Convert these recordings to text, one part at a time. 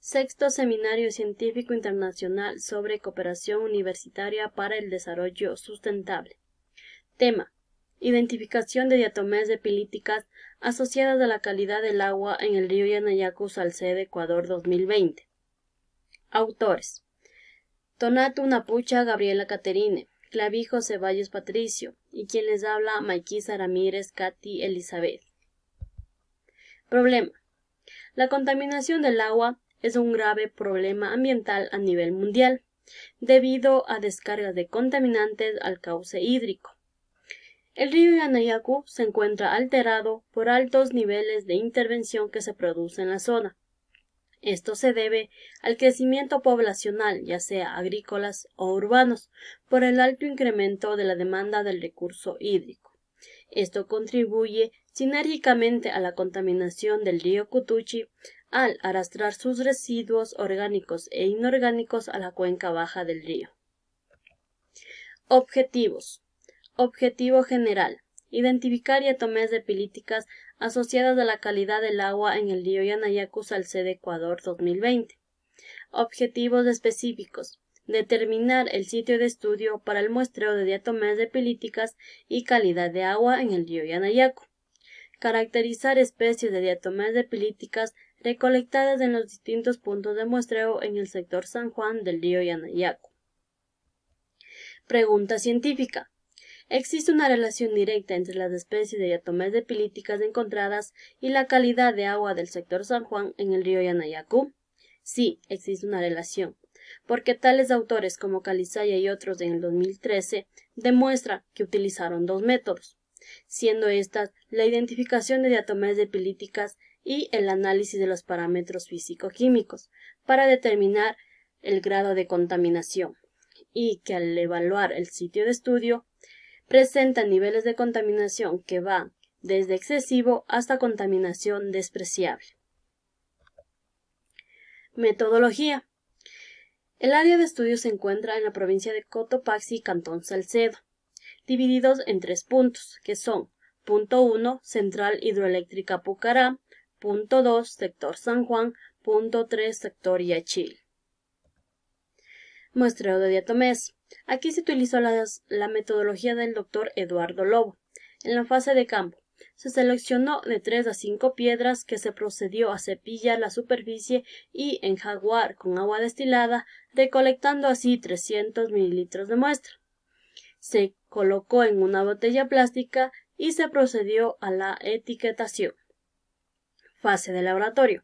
Sexto Seminario Científico Internacional sobre Cooperación Universitaria para el Desarrollo Sustentable. Tema. Identificación de diatomeas epilíticas asociadas a la calidad del agua en el río Yanayacu Salcede, Ecuador 2020. Autores. Tonato Napucha Gabriela Caterine, Clavijo Ceballos Patricio, y quien les habla Maikisa Ramírez Cati Elizabeth. Problema. La contaminación del agua es un grave problema ambiental a nivel mundial, debido a descargas de contaminantes al cauce hídrico. El río Yanayacu se encuentra alterado por altos niveles de intervención que se produce en la zona. Esto se debe al crecimiento poblacional, ya sea agrícolas o urbanos, por el alto incremento de la demanda del recurso hídrico. Esto contribuye sinérgicamente a la contaminación del río Cutuchi, al arrastrar sus residuos orgánicos e inorgánicos a la cuenca baja del río. Objetivos. Objetivo general. Identificar y depilíticas asociadas a la calidad del agua en el río Yanayacu Salcedo Ecuador 2020. Objetivos específicos. Determinar el sitio de estudio para el muestreo de diatomeas de y calidad de agua en el río Yanayacu. Caracterizar especies de diatomeas de recolectadas en los distintos puntos de muestreo en el sector San Juan del río Yanayacu. Pregunta científica. Existe una relación directa entre las especies de yatomés pilíticas encontradas y la calidad de agua del sector San Juan en el río Yanayacú. Sí, existe una relación, porque tales autores como Calizaya y otros en el 2013 demuestran que utilizaron dos métodos, siendo estas la identificación de diatomeas epilíticas y el análisis de los parámetros físico-químicos para determinar el grado de contaminación y que al evaluar el sitio de estudio presenta niveles de contaminación que van desde excesivo hasta contaminación despreciable. Metodología. El área de estudio se encuentra en la provincia de Cotopaxi, Cantón Salcedo divididos en tres puntos, que son punto 1, Central Hidroeléctrica Pucará, punto 2, sector San Juan, punto 3, sector Yachil. Muestreo de diatomés. Aquí se utilizó la, metodología del doctor Eduardo Lobo. En la fase de campo, se seleccionó de 3 a 5 piedras que se procedió a cepillar la superficie y enjaguar con agua destilada, recolectando así 300 mililitros de muestra se colocó en una botella plástica y se procedió a la etiquetación. Fase de laboratorio.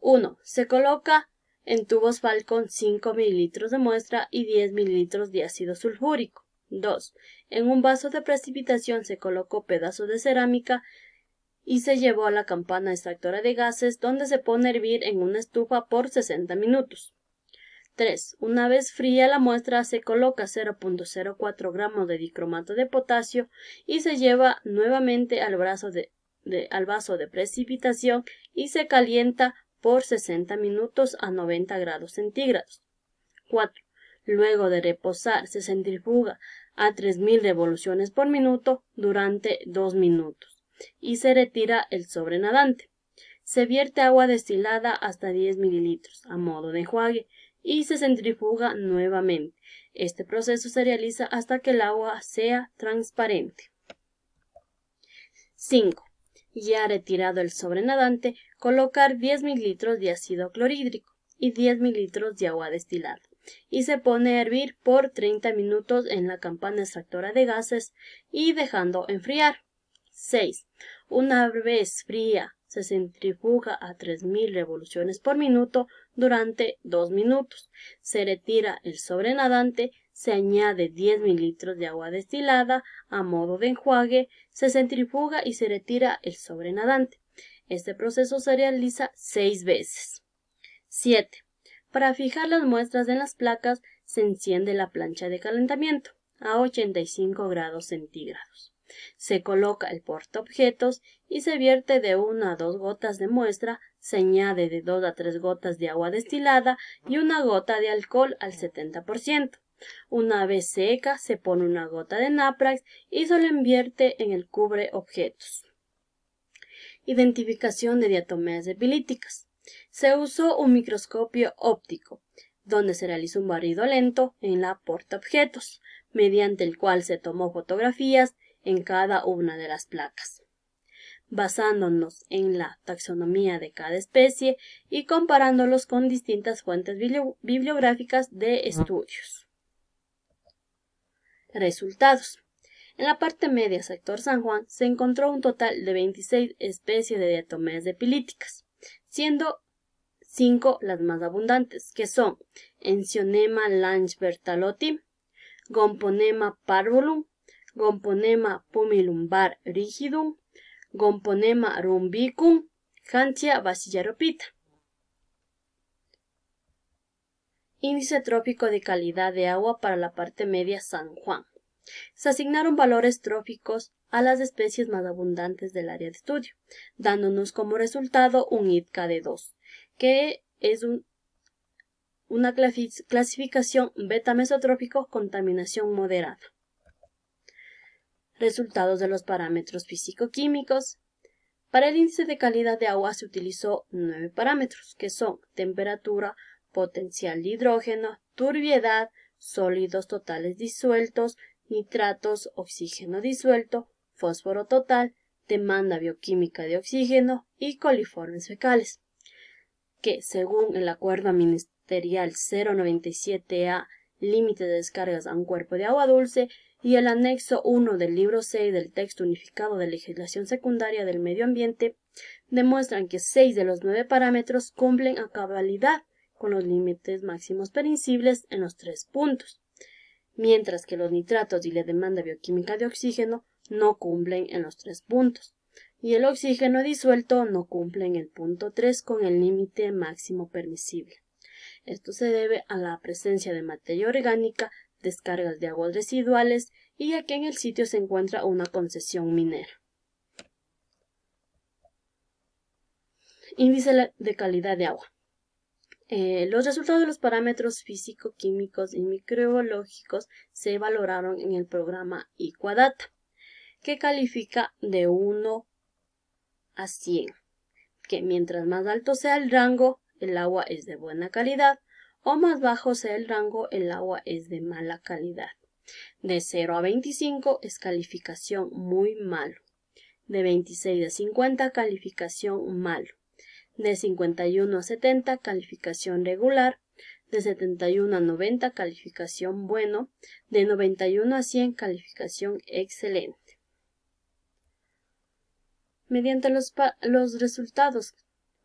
1. Se coloca en tubos Falcon 5 mililitros de muestra y 10 mililitros de ácido sulfúrico. 2. En un vaso de precipitación se colocó pedazos de cerámica y se llevó a la campana extractora de gases donde se pone a hervir en una estufa por 60 minutos. 3. Una vez fría la muestra se coloca 0.04 gramos de dicromato de potasio y se lleva nuevamente al, vaso de precipitación y se calienta por 60 minutos a 90 grados centígrados. 4. Luego de reposar se centrifuga a 3.000 revoluciones por minuto durante 2 minutos y se retira el sobrenadante. Se vierte agua destilada hasta 10 mililitros a modo de enjuague y se centrifuga nuevamente. Este proceso se realiza hasta que el agua sea transparente. 5. Ya retirado el sobrenadante, colocar 10 mililitros de ácido clorhídrico y 10 mililitros de agua destilada y se pone a hervir por 30 minutos en la campana extractora de gases y dejando enfriar. 6. Una vez fría se centrifuga a 3.000 revoluciones por minuto durante 2 minutos. Se retira el sobrenadante, se añade 10 mililitros de agua destilada a modo de enjuague, se centrifuga y se retira el sobrenadante. Este proceso se realiza 6 veces. 7. Para fijar las muestras en las placas se enciende la plancha de calentamiento a 85 grados centígrados. Se coloca el portaobjetos y se vierte de una a dos gotas de muestra, se añade de dos a tres gotas de agua destilada y una gota de alcohol al 70%. Una vez seca, se pone una gota de naprax y se lo invierte en el cubre objetos. Identificación de diatomeas epilíticas. Se usó un microscopio óptico, donde se realizó un barrido lento en la portaobjetos, mediante el cual se tomó fotografías en cada una de las placas. Basándonos en la taxonomía de cada especie y comparándolos con distintas fuentes bibliográficas de estudios. Resultados. En la parte media, sector San Juan, se encontró un total de 26 especies de diatomeas epilíticas, siendo cinco las más abundantes, que son Encionema lanchbertalotti, Gomponema parvulum, Gomponema pumilumbar rigidum, Gomponema rumbicum, Cantia basillaropita. Índice trópico de calidad de agua para la parte media San Juan. Se asignaron valores tróficos a las especies más abundantes del área de estudio, dándonos como resultado un ITCA de 2, que es una clasificación beta mesotrófico contaminación moderada resultados de los parámetros físico-químicos. Para el índice de calidad de agua se utilizó nueve parámetros, que son temperatura, potencial de hidrógeno, turbiedad, sólidos totales disueltos, nitratos, oxígeno disuelto, fósforo total, demanda bioquímica de oxígeno y coliformes fecales, que según el acuerdo ministerial 097A límite de descargas a un cuerpo de agua dulce y el anexo 1 del libro 6 del texto unificado de legislación secundaria del medio ambiente demuestran que 6 de los 9 parámetros cumplen a cabalidad con los límites máximos permisibles en los tres puntos, mientras que los nitratos y la demanda bioquímica de oxígeno no cumplen en los tres puntos, y el oxígeno disuelto no cumple en el punto 3 con el límite máximo permisible. Esto se debe a la presencia de materia orgánica descargas de aguas residuales y aquí en el sitio se encuentra una concesión minera. Índice de calidad de agua. Eh, los resultados de los parámetros físico-químicos y microbiológicos se valoraron en el programa Iquadata, que califica de 1 a 100, que mientras más alto sea el rango, el agua es de buena calidad o más bajo sea el rango, el agua es de mala calidad. De 0 a 25 es calificación muy malo. De 26 a 50 calificación malo. De 51 a 70 calificación regular. De 71 a 90 calificación bueno. De 91 a 100 calificación excelente. Mediante los, los resultados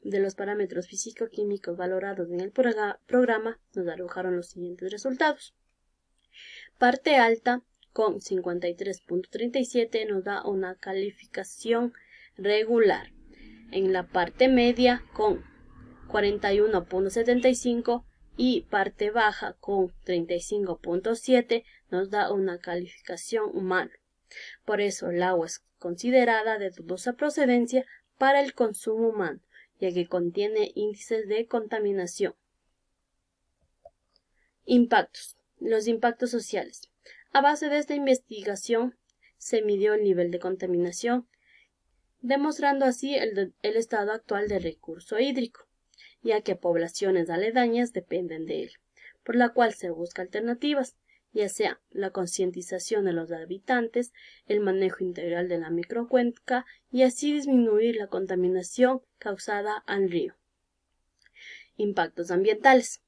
de los parámetros físico-químicos valorados en el programa nos arrojaron los siguientes resultados. Parte alta con 53.37 nos da una calificación regular. En la parte media con 41.75 y parte baja con 35.7 nos da una calificación humana. Por eso el agua es considerada de dudosa procedencia para el consumo humano ya que contiene índices de contaminación. Impactos. Los impactos sociales. A base de esta investigación se midió el nivel de contaminación, demostrando así el, estado actual del recurso hídrico, ya que poblaciones aledañas dependen de él, por la cual se busca alternativas ya sea la concientización de los habitantes, el manejo integral de la microcuenca y así disminuir la contaminación causada al río. Impactos ambientales.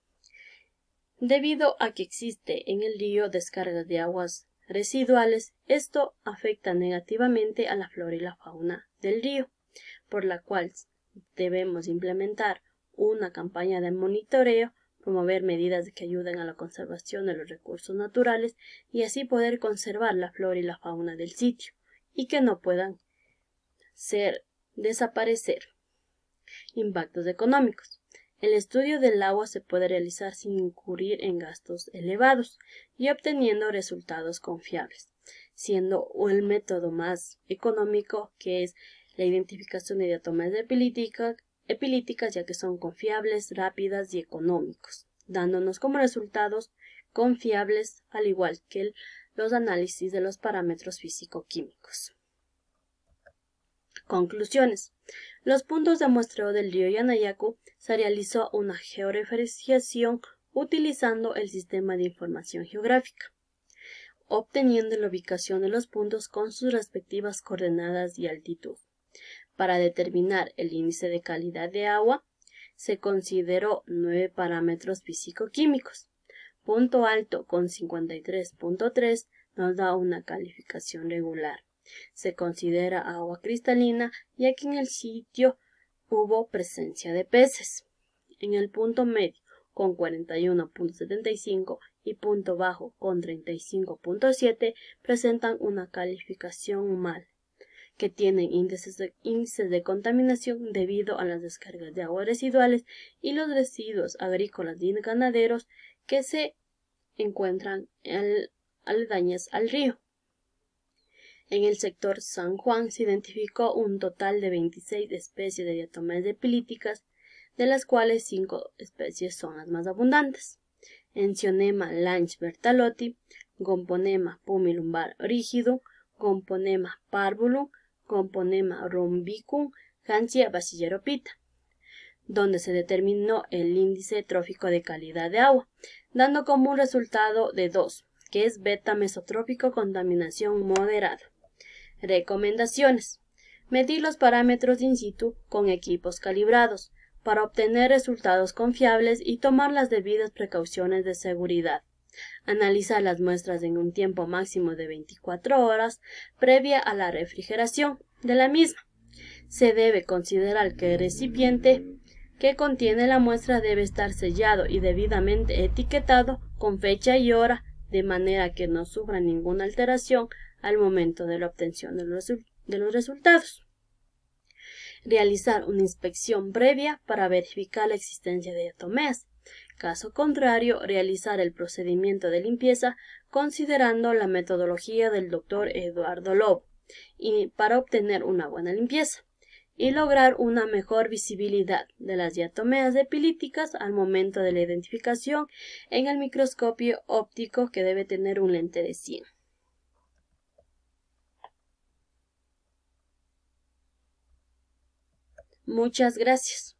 Debido a que existe en el río descarga de aguas residuales, esto afecta negativamente a la flora y la fauna del río, por la cual debemos implementar una campaña de monitoreo promover medidas que ayuden a la conservación de los recursos naturales y así poder conservar la flora y la fauna del sitio y que no puedan ser desaparecer. Impactos económicos. El estudio del agua se puede realizar sin incurrir en gastos elevados y obteniendo resultados confiables, siendo el método más económico que es la identificación de diatomas de ya que son confiables, rápidas y económicos, dándonos como resultados confiables al igual que los análisis de los parámetros físico-químicos. Conclusiones. Los puntos de muestreo del río Yanayacu se realizó una georeferenciación utilizando el sistema de información geográfica, obteniendo la ubicación de los puntos con sus respectivas coordenadas y altitud. Para determinar el índice de calidad de agua, se consideró nueve parámetros físico-químicos. Punto alto con 53.3 nos da una calificación regular. Se considera agua cristalina ya que en el sitio hubo presencia de peces. En el punto medio con 41.75 y punto bajo con 35.7 presentan una calificación mal que tienen índices de, contaminación debido a las descargas de aguas residuales y los residuos agrícolas y ganaderos que se encuentran al, aledañas al río. En el sector San Juan se identificó un total de 26 especies de diatomeas epilíticas, de las cuales 5 especies son las más abundantes. Encionema Sionema bertalotti, Gomponema pumilumbar rígido, Gomponema parvulum, componema rumbicum Hansia pita donde se determinó el índice trófico de calidad de agua, dando como un resultado de 2, que es beta mesotrópico contaminación moderada. Recomendaciones. Medir los parámetros in situ con equipos calibrados para obtener resultados confiables y tomar las debidas precauciones de seguridad. Analizar las muestras en un tiempo máximo de 24 horas previa a la refrigeración de la misma. Se debe considerar que el recipiente que contiene la muestra debe estar sellado y debidamente etiquetado con fecha y hora de manera que no sufra ninguna alteración al momento de la obtención de los, resultados. Realizar una inspección previa para verificar la existencia de atomeas caso contrario realizar el procedimiento de limpieza considerando la metodología del doctor Eduardo Lobo y para obtener una buena limpieza y lograr una mejor visibilidad de las diatomeas epilíticas al momento de la identificación en el microscopio óptico que debe tener un lente de 100. Muchas gracias.